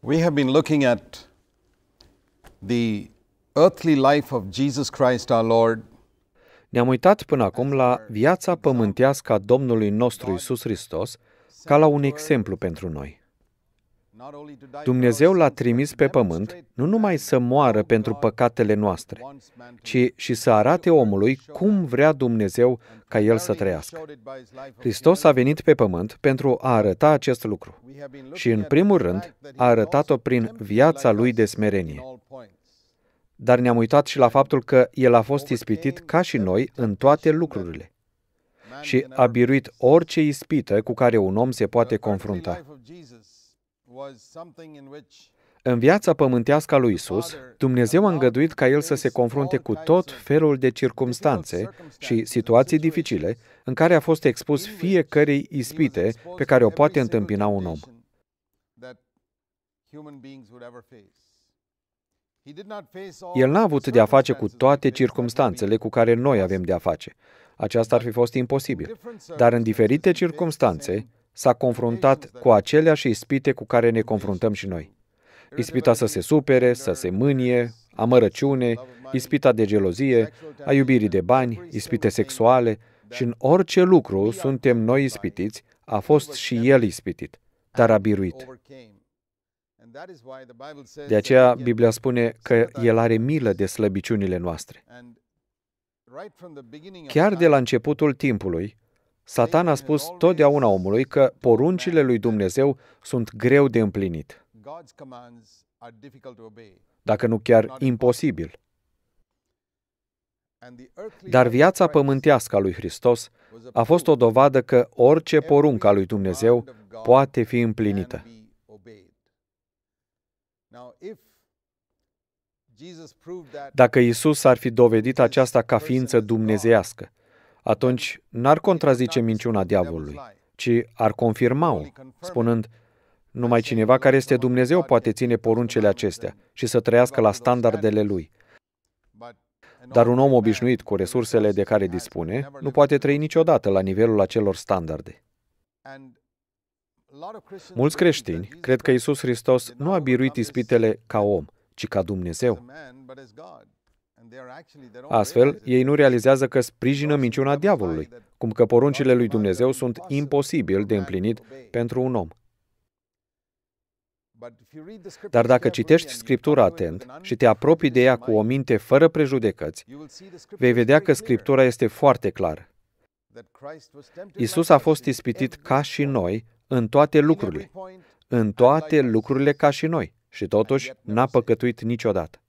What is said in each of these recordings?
We have been looking at the earthly life of Jesus Christ our Lord. Ne-am uitat până acum la viața pământească a Domnului nostru Isus Hristos ca la un exemplu pentru noi. Dumnezeu l-a trimis pe pământ nu numai să moară pentru păcatele noastre, ci și să arate omului cum vrea Dumnezeu ca el să trăiască. Hristos a venit pe pământ pentru a arăta acest lucru și, în primul rând, a arătat-o prin viața lui de smerenie. Dar ne-am uitat și la faptul că el a fost ispitit ca și noi în toate lucrurile și a biruit orice ispită cu care un om se poate confrunta. În viața pământească a lui Isus, Dumnezeu a îngăduit ca el să se confrunte cu tot felul de circumstanțe și situații dificile în care a fost expus fiecărei ispite pe care o poate întâmpina un om. El n-a avut de-a face cu toate circumstanțele cu care noi avem de-a face. Aceasta ar fi fost imposibil. Dar în diferite circumstanțe, s-a confruntat cu aceleași ispite cu care ne confruntăm și noi. Ispita să se supere, să se mânie, amărăciune, ispita de gelozie, a iubirii de bani, ispite sexuale și în orice lucru suntem noi ispitiți, a fost și el ispitit, dar a biruit. De aceea, Biblia spune că El are milă de slăbiciunile noastre. Chiar de la începutul timpului, Satan a spus totdeauna omului că poruncile lui Dumnezeu sunt greu de împlinit, dacă nu chiar imposibil. Dar viața pământească a lui Hristos a fost o dovadă că orice poruncă a lui Dumnezeu poate fi împlinită. Dacă Isus ar fi dovedit aceasta ca ființă dumnezeiască atunci n-ar contrazice minciuna diavolului, ci ar confirma-o, spunând, numai cineva care este Dumnezeu poate ține poruncele acestea și să trăiască la standardele lui. Dar un om obișnuit cu resursele de care dispune nu poate trăi niciodată la nivelul acelor standarde. Mulți creștini cred că Isus Hristos nu a biruit ispitele ca om, ci ca Dumnezeu. Astfel, ei nu realizează că sprijină minciuna diavolului, cum că poruncile lui Dumnezeu sunt imposibil de împlinit pentru un om. Dar dacă citești Scriptura atent și te apropii de ea cu o minte fără prejudecăți, vei vedea că Scriptura este foarte clară. Isus a fost ispitit ca și noi în toate lucrurile, în toate lucrurile ca și noi și totuși n-a păcătuit niciodată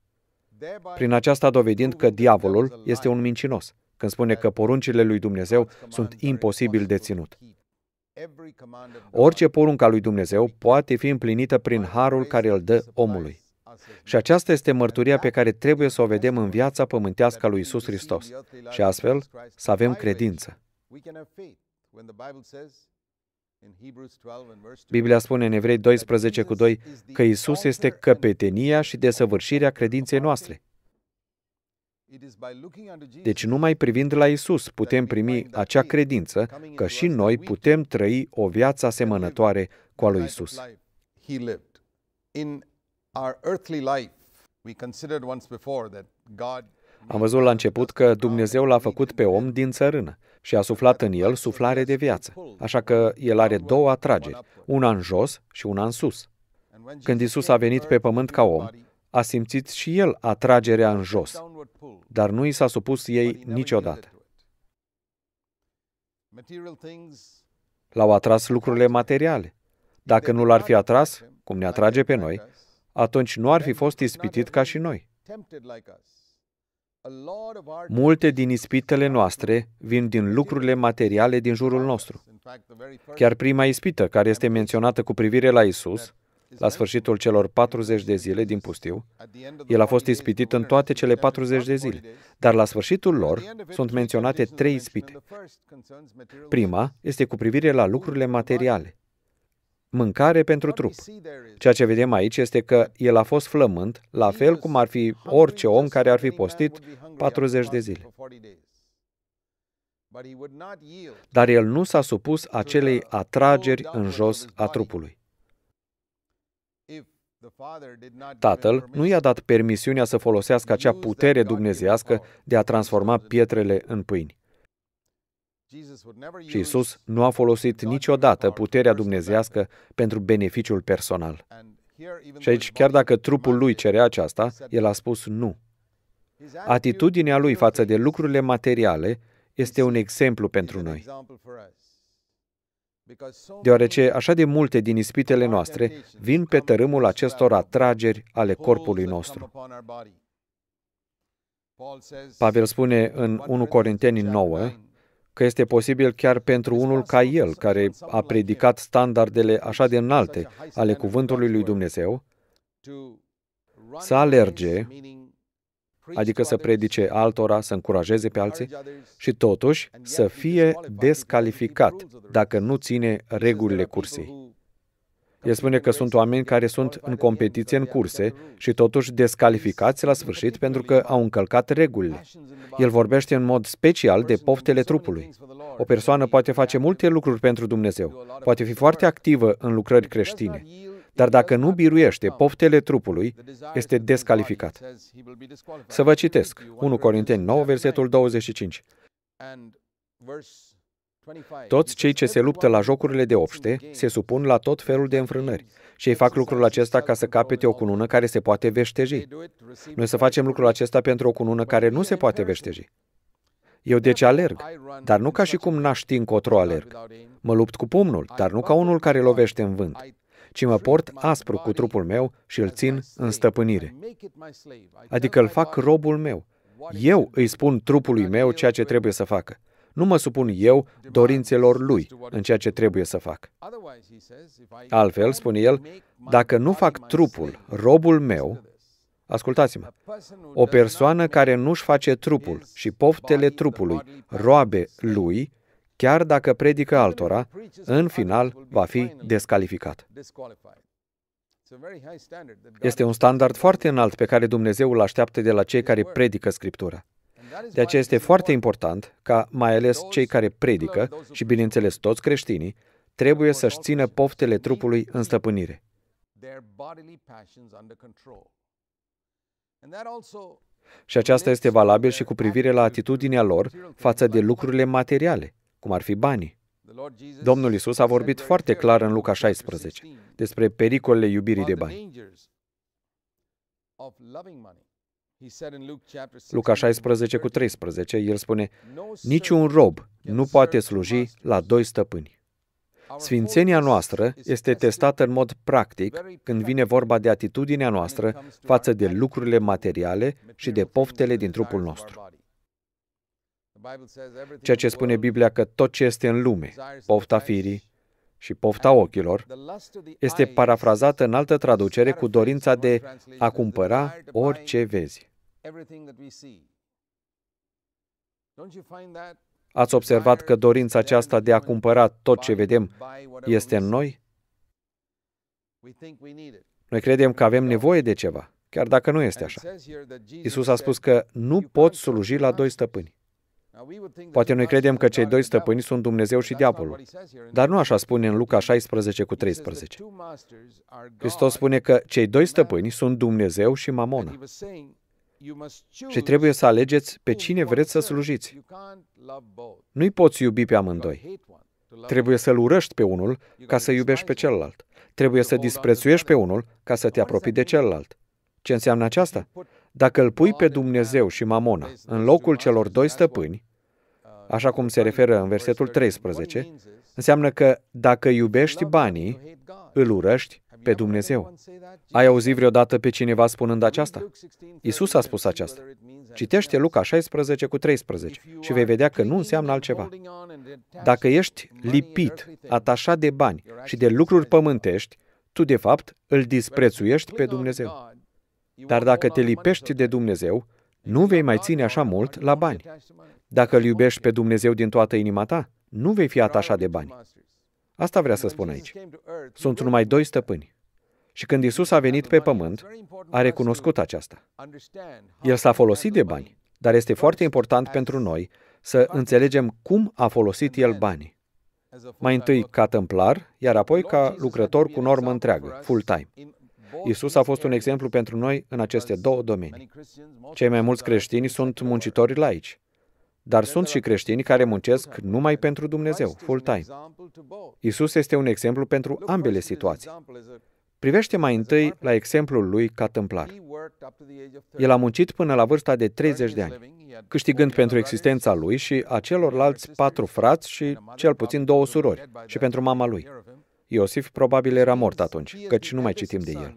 prin aceasta dovedind că diavolul este un mincinos, când spune că poruncile lui Dumnezeu sunt imposibil de ținut. Orice porunca lui Dumnezeu poate fi împlinită prin harul care îl dă omului. Și aceasta este mărturia pe care trebuie să o vedem în viața pământească a lui Isus Hristos. Și astfel, să avem credință. Biblia spune în Evrei 12 cu 2 că Isus este căpetenia și desăvârșirea credinței noastre. Deci numai privind la Isus putem primi acea credință că și noi putem trăi o viață asemănătoare cu a lui Isus. Am văzut la început că Dumnezeu l-a făcut pe om din țărână și a suflat în el suflare de viață. Așa că el are două atrageri, una în jos și una în sus. Când Isus a venit pe pământ ca om, a simțit și el atragerea în jos, dar nu i s-a supus ei niciodată. L-au atras lucrurile materiale. Dacă nu l-ar fi atras, cum ne atrage pe noi, atunci nu ar fi fost ispitit ca și noi. Multe din ispitele noastre vin din lucrurile materiale din jurul nostru. Chiar prima ispită care este menționată cu privire la Isus, la sfârșitul celor 40 de zile din pustiu, el a fost ispitit în toate cele 40 de zile, dar la sfârșitul lor sunt menționate trei ispite. Prima este cu privire la lucrurile materiale, mâncare pentru trup. Ceea ce vedem aici este că el a fost flământ, la fel cum ar fi orice om care ar fi postit 40 de zile. Dar el nu s-a supus acelei atrageri în jos a trupului. Tatăl nu i-a dat permisiunea să folosească acea putere dumnezească de a transforma pietrele în pâini. Și Isus nu a folosit niciodată puterea dumnezească pentru beneficiul personal. Și aici, chiar dacă trupul lui cerea aceasta, el a spus nu. Atitudinea lui față de lucrurile materiale este un exemplu pentru noi. Deoarece așa de multe din ispitele noastre vin pe tărâmul acestor atrageri ale corpului nostru. Pavel spune în 1 Corinteni 9, că este posibil chiar pentru unul ca el, care a predicat standardele așa de înalte ale cuvântului lui Dumnezeu, să alerge, adică să predice altora, să încurajeze pe alții, și totuși să fie descalificat dacă nu ține regulile cursei. El spune că sunt oameni care sunt în competiție în curse și totuși descalificați la sfârșit pentru că au încălcat regulile. El vorbește în mod special de poftele trupului. O persoană poate face multe lucruri pentru Dumnezeu, poate fi foarte activă în lucrări creștine, dar dacă nu biruiește poftele trupului, este descalificat. Să vă citesc 1 Corinteni 9, versetul 25. Toți cei ce se luptă la jocurile de obște se supun la tot felul de înfrânări și ei fac lucrul acesta ca să capete o cunună care se poate veșteji. Noi să facem lucrul acesta pentru o cunună care nu se poate veșteji. Eu deci alerg, dar nu ca și cum n-aș ști încotro alerg. Mă lupt cu pumnul, dar nu ca unul care lovește în vânt, ci mă port aspru cu trupul meu și îl țin în stăpânire. Adică îl fac robul meu. Eu îi spun trupului meu ceea ce trebuie să facă nu mă supun eu dorințelor lui în ceea ce trebuie să fac. Altfel, spune el, dacă nu fac trupul, robul meu, ascultați-mă, o persoană care nu-și face trupul și poftele trupului, roabe lui, chiar dacă predică altora, în final va fi descalificat. Este un standard foarte înalt pe care Dumnezeu îl așteaptă de la cei care predică Scriptura. De aceea este foarte important ca, mai ales cei care predică, și bineînțeles toți creștinii, trebuie să-și țină poftele trupului în stăpânire. Și aceasta este valabil și cu privire la atitudinea lor față de lucrurile materiale, cum ar fi banii. Domnul Isus a vorbit foarte clar în Luca 16 despre pericolele iubirii de bani. Luca 16 cu 13, el spune, Niciun rob nu poate sluji la doi stăpâni. Sfințenia noastră este testată în mod practic când vine vorba de atitudinea noastră față de lucrurile materiale și de poftele din trupul nostru. Ceea ce spune Biblia că tot ce este în lume, pofta firii, și pofta ochilor este parafrazată în altă traducere cu dorința de a cumpăra orice vezi. Ați observat că dorința aceasta de a cumpăra tot ce vedem este în noi? Noi credem că avem nevoie de ceva, chiar dacă nu este așa. Isus a spus că nu poți sluji la doi stăpâni. Poate noi credem că cei doi stăpâni sunt Dumnezeu și diavolul, dar nu așa spune în Luca 16 cu 13. Hristos spune că cei doi stăpâni sunt Dumnezeu și Mamona. Și trebuie să alegeți pe cine vreți să slujiți. Nu-i poți iubi pe amândoi. Trebuie să-l urăști pe unul ca să iubești pe celălalt. Trebuie să disprețuiești pe unul ca să te apropii de celălalt. Ce înseamnă aceasta? Dacă îl pui pe Dumnezeu și Mamona în locul celor doi stăpâni, așa cum se referă în versetul 13, înseamnă că dacă iubești banii, îl urăști pe Dumnezeu. Ai auzit vreodată pe cineva spunând aceasta? Isus a spus aceasta. Citește Luca 16 cu 13 și vei vedea că nu înseamnă altceva. Dacă ești lipit, atașat de bani și de lucruri pământești, tu de fapt îl disprețuiești pe Dumnezeu. Dar dacă te lipești de Dumnezeu, nu vei mai ține așa mult la bani. Dacă îl iubești pe Dumnezeu din toată inima ta, nu vei fi atașat de bani. Asta vrea să spun aici. Sunt numai doi stăpâni. Și când Isus a venit pe pământ, a recunoscut aceasta. El s-a folosit de bani, dar este foarte important pentru noi să înțelegem cum a folosit el banii. Mai întâi ca templar, iar apoi ca lucrător cu normă întreagă, full-time. Isus a fost un exemplu pentru noi în aceste două domenii. Cei mai mulți creștini sunt muncitori laici, dar sunt și creștini care muncesc numai pentru Dumnezeu, full-time. Isus este un exemplu pentru ambele situații. Privește mai întâi la exemplul lui ca tâmplar. El a muncit până la vârsta de 30 de ani, câștigând pentru existența lui și a celorlalți patru frați și cel puțin două surori, și pentru mama lui. Iosif probabil era mort atunci, căci nu mai citim de el.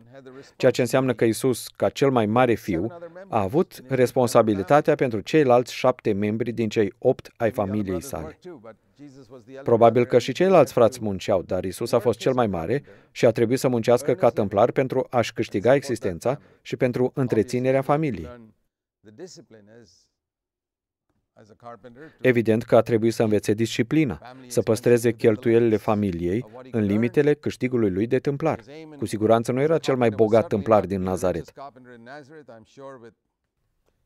Ceea ce înseamnă că Isus, ca cel mai mare fiu, a avut responsabilitatea pentru ceilalți șapte membri din cei opt ai familiei sale. Probabil că și ceilalți frați munceau, dar Isus a fost cel mai mare și a trebuit să muncească ca templar pentru a-și câștiga existența și pentru întreținerea familiei. Evident că a trebuit să învețe disciplina, să păstreze cheltuielile familiei în limitele câștigului lui de tâmplar. Cu siguranță nu era cel mai bogat tâmplar din Nazaret.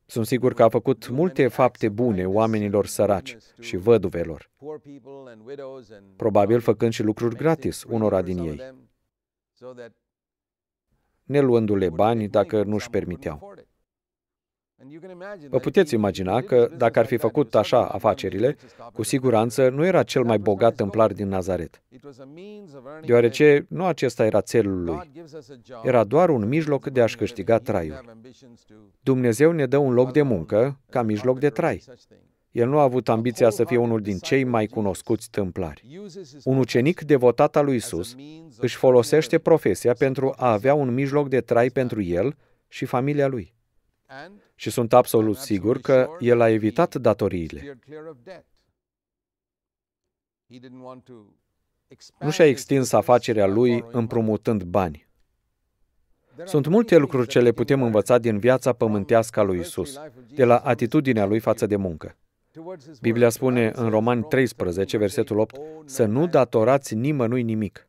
Sunt sigur că a făcut multe fapte bune oamenilor săraci și văduvelor, probabil făcând și lucruri gratis unora din ei, ne luându-le bani dacă nu-și permiteau. Vă puteți imagina că, dacă ar fi făcut așa afacerile, cu siguranță nu era cel mai bogat templar din Nazaret, deoarece nu acesta era țelul lui. Era doar un mijloc de a-și câștiga traiul. Dumnezeu ne dă un loc de muncă ca mijloc de trai. El nu a avut ambiția să fie unul din cei mai cunoscuți tâmplari. Un ucenic devotat al lui Isus își folosește profesia pentru a avea un mijloc de trai pentru el și familia lui și sunt absolut sigur că el a evitat datoriile. Nu și-a extins afacerea lui împrumutând bani. Sunt multe lucruri ce le putem învăța din viața pământească a lui Isus, de la atitudinea lui față de muncă. Biblia spune în Romani 13, versetul 8, să nu datorați nimănui nimic.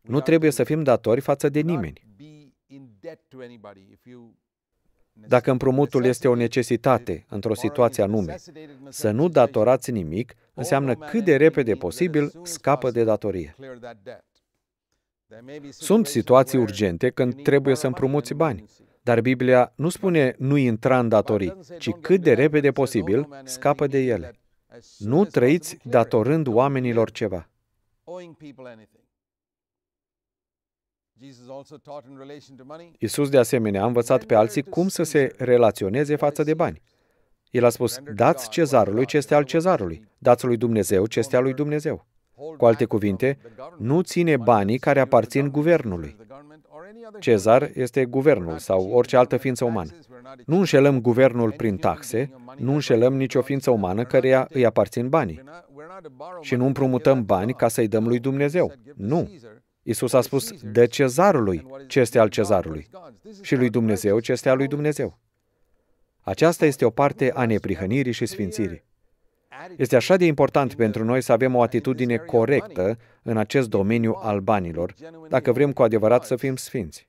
Nu trebuie să fim datori față de nimeni. Dacă împrumutul este o necesitate într-o situație anume, să nu datorați nimic înseamnă cât de repede posibil scapă de datorie. Sunt situații urgente când trebuie să împrumuți bani, dar Biblia nu spune nu intra în datorii, ci cât de repede posibil scapă de ele. Nu trăiți datorând oamenilor ceva. Isus de asemenea a învățat pe alții cum să se relaționeze față de bani. El a spus, dați cezarului ce este al cezarului, dați lui Dumnezeu ce este al lui Dumnezeu. Cu alte cuvinte, nu ține banii care aparțin guvernului. Cezar este guvernul sau orice altă ființă umană. Nu înșelăm guvernul prin taxe, nu înșelăm nicio ființă umană care îi aparțin banii. Și nu împrumutăm bani ca să-i dăm lui Dumnezeu. Nu. Isus a spus de cezarului ce este al cezarului și lui Dumnezeu ce este al lui Dumnezeu. Aceasta este o parte a neprihănirii și sfințirii. Este așa de important pentru noi să avem o atitudine corectă în acest domeniu al banilor, dacă vrem cu adevărat să fim sfinți.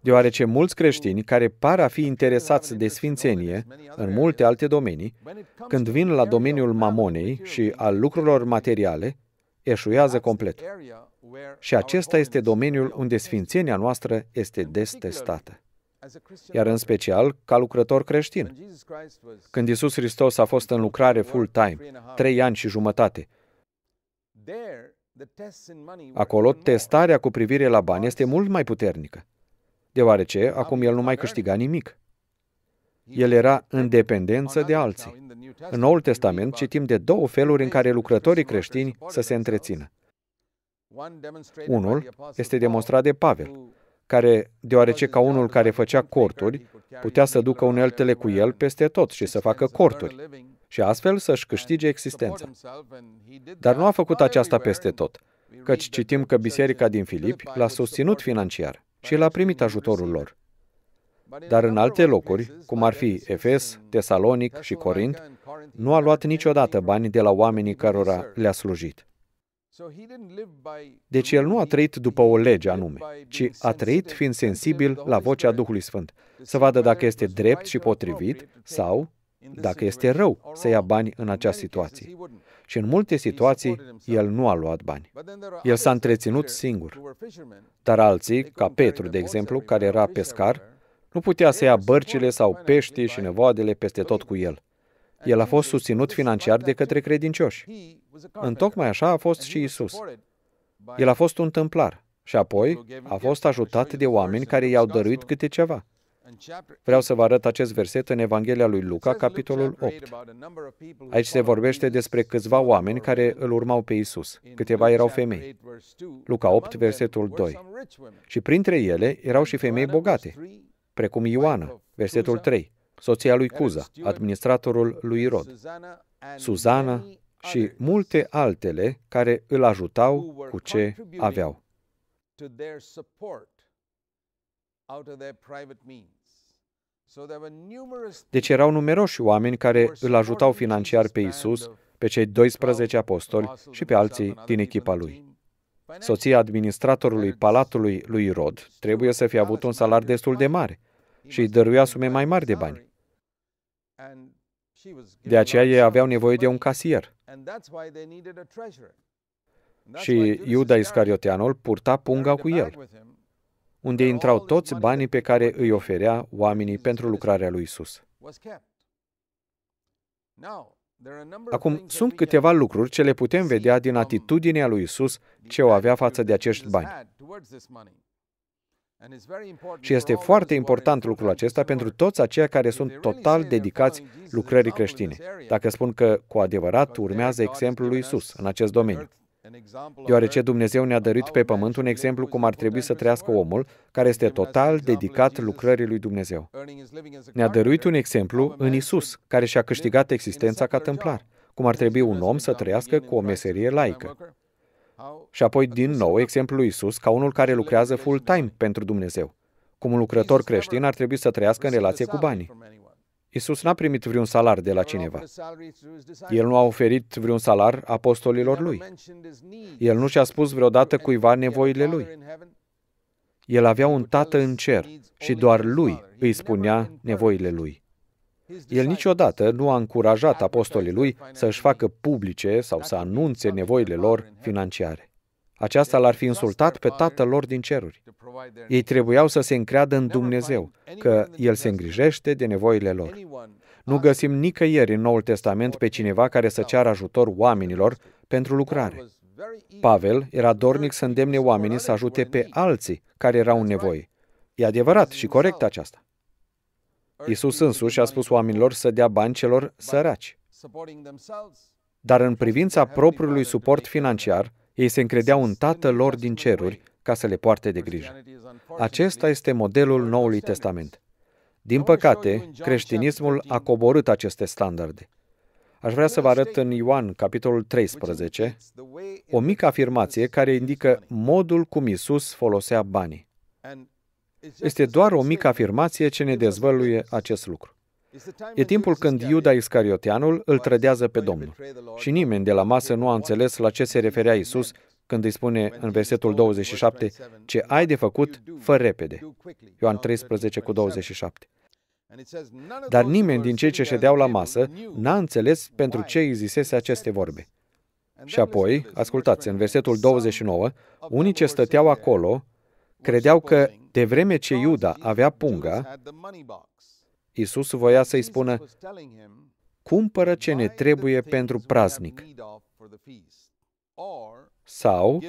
Deoarece mulți creștini care par a fi interesați de sfințenie în multe alte domenii, când vin la domeniul mamonei și al lucrurilor materiale, eșuează complet. Și acesta este domeniul unde sfințenia noastră este des testată. Iar în special ca lucrător creștin. Când Isus Hristos a fost în lucrare full-time, trei ani și jumătate, acolo testarea cu privire la bani este mult mai puternică, deoarece acum el nu mai câștiga nimic. El era în dependență de alții. În Noul Testament citim de două feluri în care lucrătorii creștini să se întrețină. Unul este demonstrat de Pavel, care, deoarece ca unul care făcea corturi, putea să ducă uneltele cu el peste tot și să facă corturi și astfel să-și câștige existența. Dar nu a făcut aceasta peste tot, căci citim că biserica din Filip l-a susținut financiar și l-a primit ajutorul lor. Dar în alte locuri, cum ar fi Efes, Tesalonic și Corint, nu a luat niciodată bani de la oamenii cărora le-a slujit. Deci el nu a trăit după o lege anume, ci a trăit fiind sensibil la vocea Duhului Sfânt, să vadă dacă este drept și potrivit sau dacă este rău să ia bani în acea situație. Și în multe situații, el nu a luat bani. El s-a întreținut singur. Dar alții, ca Petru, de exemplu, care era pescar, nu putea să ia bărcile sau peștii și nevoadele peste tot cu el. El a fost susținut financiar de către credincioși. Întocmai așa a fost și Isus. El a fost un tâmplar și apoi a fost ajutat de oameni care i-au dăruit câte ceva. Vreau să vă arăt acest verset în Evanghelia lui Luca, capitolul 8. Aici se vorbește despre câțiva oameni care îl urmau pe Isus. Câteva erau femei. Luca 8, versetul 2. Și printre ele erau și femei bogate, precum Ioana, versetul 3, soția lui Cuza, administratorul lui Irod, Suzana și multe altele care îl ajutau cu ce aveau. Deci erau numeroși oameni care îl ajutau financiar pe Isus, pe cei 12 apostoli și pe alții din echipa lui. Soția administratorului palatului lui Rod trebuie să fie avut un salar destul de mare și îi dăruia sume mai mari de bani. De aceea ei aveau nevoie de un casier. Și Iuda Iscarioteanul purta punga cu el, unde intrau toți banii pe care îi oferea oamenii pentru lucrarea lui Isus. Acum, sunt câteva lucruri ce le putem vedea din atitudinea lui Isus ce o avea față de acești bani. Și este foarte important lucrul acesta pentru toți aceia care sunt total dedicați lucrării creștine, dacă spun că cu adevărat urmează exemplul lui Isus în acest domeniu. Deoarece Dumnezeu ne-a dăruit pe pământ un exemplu cum ar trebui să trăiască omul care este total dedicat lucrării lui Dumnezeu. Ne-a dăruit un exemplu în Isus, care și-a câștigat existența ca templar, cum ar trebui un om să trăiască cu o meserie laică. Și apoi din nou exemplul lui Isus ca unul care lucrează full-time pentru Dumnezeu. Cum un lucrător creștin ar trebui să trăiască în relație cu banii. Isus n-a primit vreun salar de la cineva. El nu a oferit vreun salar apostolilor lui. El nu și-a spus vreodată cuiva nevoile lui. El avea un tată în cer și doar lui îi spunea nevoile lui. El niciodată nu a încurajat apostolii lui să își facă publice sau să anunțe nevoile lor financiare. Aceasta l-ar fi insultat pe Tatăl lor din ceruri. Ei trebuiau să se încreadă în Dumnezeu, că El se îngrijește de nevoile lor. Nu găsim nicăieri în Noul Testament pe cineva care să ceară ajutor oamenilor pentru lucrare. Pavel era dornic să îndemne oamenii să ajute pe alții care erau în nevoie. E adevărat și corect aceasta. Iisus însuși a spus oamenilor să dea bani celor săraci. Dar în privința propriului suport financiar, ei se încredeau în Tatăl lor din ceruri ca să le poarte de grijă. Acesta este modelul Noului Testament. Din păcate, creștinismul a coborât aceste standarde. Aș vrea să vă arăt în Ioan, capitolul 13, o mică afirmație care indică modul cum Isus folosea banii. Este doar o mică afirmație ce ne dezvăluie acest lucru. E timpul când Iuda Iscarioteanul îl trădează pe Domnul. Și nimeni de la masă nu a înțeles la ce se referea Isus când îi spune în versetul 27 ce ai de făcut, fă repede. Ioan 13 cu 27. Dar nimeni din cei ce ședeau la masă n-a înțeles pentru ce îi zisese aceste vorbe. Și apoi, ascultați, în versetul 29, unii ce stăteau acolo credeau că de vreme ce Iuda avea punga, Isus voia să-i spună, cumpără ce ne trebuie pentru praznic. Sau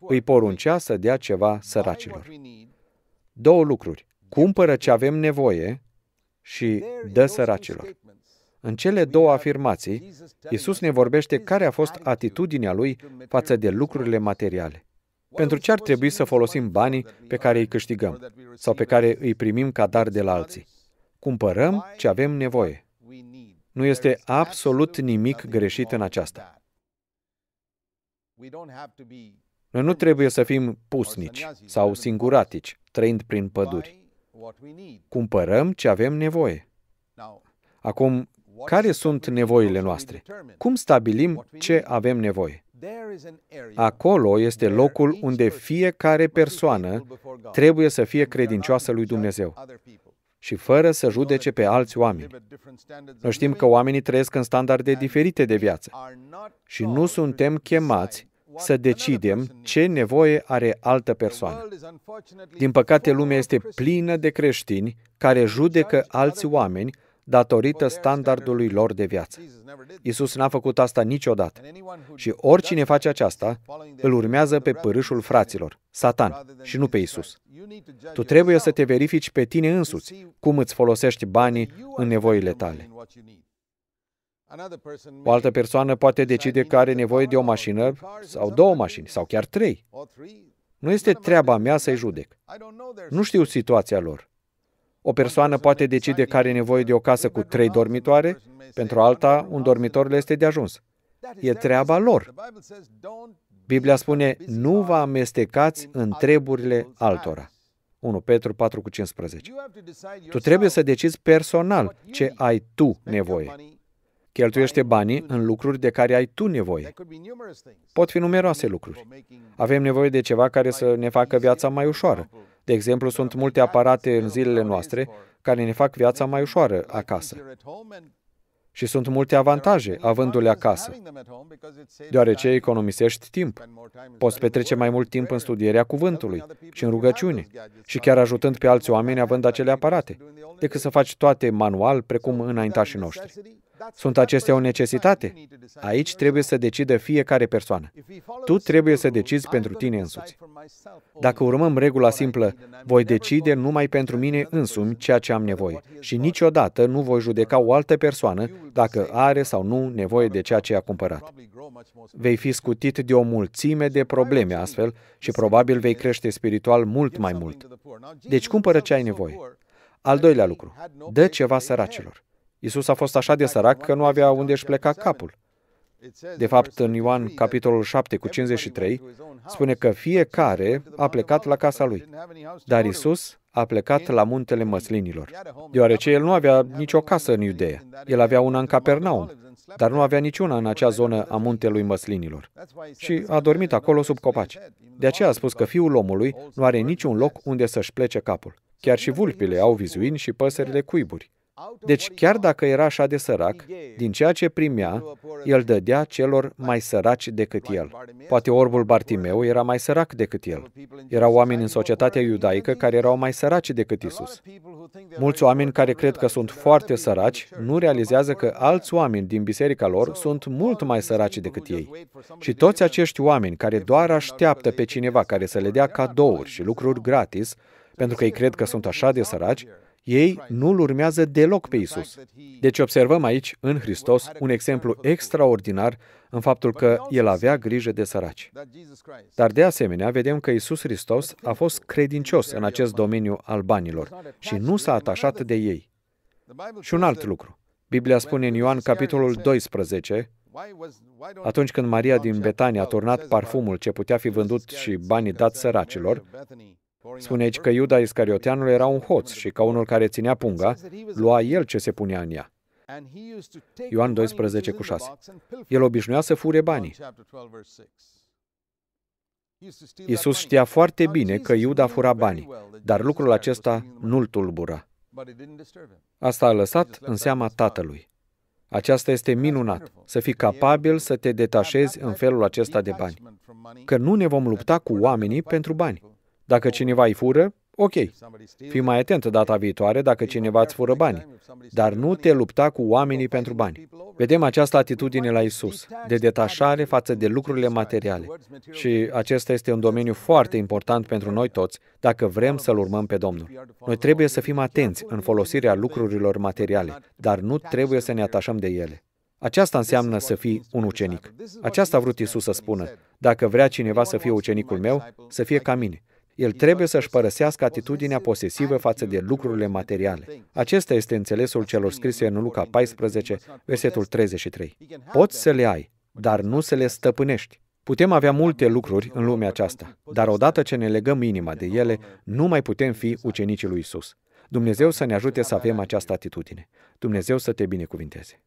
îi poruncea să dea ceva săracilor. Două lucruri. Cumpără ce avem nevoie și dă săracilor. În cele două afirmații, Isus ne vorbește care a fost atitudinea lui față de lucrurile materiale. Pentru ce ar trebui să folosim banii pe care îi câștigăm sau pe care îi primim ca dar de la alții? Cumpărăm ce avem nevoie. Nu este absolut nimic greșit în aceasta. Noi nu trebuie să fim pusnici sau singuratici, trăind prin păduri. Cumpărăm ce avem nevoie. Acum, care sunt nevoile noastre? Cum stabilim ce avem nevoie? Acolo este locul unde fiecare persoană trebuie să fie credincioasă lui Dumnezeu și fără să judece pe alți oameni. Noi știm că oamenii trăiesc în standarde diferite de viață și nu suntem chemați să decidem ce nevoie are altă persoană. Din păcate, lumea este plină de creștini care judecă alți oameni datorită standardului lor de viață. Isus n-a făcut asta niciodată. Și oricine face aceasta, îl urmează pe părâșul fraților, Satan, și nu pe Isus. Tu trebuie să te verifici pe tine însuți cum îți folosești banii în nevoile tale. O altă persoană poate decide că are nevoie de o mașină sau două mașini sau chiar trei. Nu este treaba mea să-i judec. Nu știu situația lor. O persoană poate decide că are nevoie de o casă cu trei dormitoare, pentru alta un dormitor le este de ajuns. E treaba lor. Biblia spune, nu vă amestecați în treburile altora. 1 Petru 4 cu 15. Tu trebuie să decizi personal ce ai tu nevoie. Cheltuiește banii în lucruri de care ai tu nevoie. Pot fi numeroase lucruri. Avem nevoie de ceva care să ne facă viața mai ușoară. De exemplu, sunt multe aparate în zilele noastre care ne fac viața mai ușoară acasă. Și sunt multe avantaje avându-le acasă, deoarece economisești timp. Poți petrece mai mult timp în studierea cuvântului și în rugăciune și chiar ajutând pe alți oameni având acele aparate, decât să faci toate manual, precum înaintașii noștri. Sunt acestea o necesitate? Aici trebuie să decidă fiecare persoană. Tu trebuie să decizi pentru tine însuți. Dacă urmăm regula simplă, voi decide numai pentru mine însumi ceea ce am nevoie și niciodată nu voi judeca o altă persoană dacă are sau nu nevoie de ceea ce a cumpărat. Vei fi scutit de o mulțime de probleme astfel și probabil vei crește spiritual mult mai mult. Deci cumpără ce ai nevoie. Al doilea lucru, dă ceva săracilor. Isus a fost așa de sărac că nu avea unde își pleca capul. De fapt, în Ioan, capitolul 7, cu 53, spune că fiecare a plecat la casa lui, dar Isus a plecat la muntele măslinilor, deoarece el nu avea nicio casă în Iudeea. El avea una în Capernaum, dar nu avea niciuna în acea zonă a muntelui măslinilor. Și a dormit acolo sub copaci. De aceea a spus că fiul omului nu are niciun loc unde să-și plece capul. Chiar și vulpile au vizuini și păsările cuiburi. Deci chiar dacă era așa de sărac, din ceea ce primea, el dădea celor mai săraci decât el. Poate orbul Bartimeu era mai sărac decât el. Erau oameni în societatea iudaică care erau mai săraci decât Isus. Mulți oameni care cred că sunt foarte săraci nu realizează că alți oameni din biserica lor sunt mult mai săraci decât ei. Și toți acești oameni care doar așteaptă pe cineva care să le dea cadouri și lucruri gratis, pentru că ei cred că sunt așa de săraci, ei nu-L urmează deloc pe Isus. Deci observăm aici, în Hristos, un exemplu extraordinar în faptul că El avea grijă de săraci. Dar de asemenea, vedem că Isus Hristos a fost credincios în acest domeniu al banilor și nu s-a atașat de ei. Și un alt lucru. Biblia spune în Ioan capitolul 12, atunci când Maria din Betania a turnat parfumul ce putea fi vândut și banii dat săracilor, Spune aici că Iuda Iscarioteanul era un hoț și ca unul care ținea punga, lua el ce se punea în ea. Ioan 12 cu 6. El obișnuia să fure banii. Iisus știa foarte bine că Iuda fura banii, dar lucrul acesta nu-l tulbura. Asta a lăsat în seama tatălui. Aceasta este minunat, să fii capabil să te detașezi în felul acesta de bani. Că nu ne vom lupta cu oamenii pentru bani. Dacă cineva îi fură, ok, fii mai atent data viitoare dacă cineva îți fură bani, dar nu te lupta cu oamenii pentru bani. Vedem această atitudine la Isus, de detașare față de lucrurile materiale. Și acesta este un domeniu foarte important pentru noi toți, dacă vrem să-L urmăm pe Domnul. Noi trebuie să fim atenți în folosirea lucrurilor materiale, dar nu trebuie să ne atașăm de ele. Aceasta înseamnă să fii un ucenic. Aceasta a vrut Isus să spună. Dacă vrea cineva să fie ucenicul meu, să fie ca mine. El trebuie să-și părăsească atitudinea posesivă față de lucrurile materiale. Acesta este înțelesul celor scrise în Luca 14, versetul 33. Poți să le ai, dar nu să le stăpânești. Putem avea multe lucruri în lumea aceasta, dar odată ce ne legăm inima de ele, nu mai putem fi ucenicii lui Isus. Dumnezeu să ne ajute să avem această atitudine. Dumnezeu să te binecuvinteze.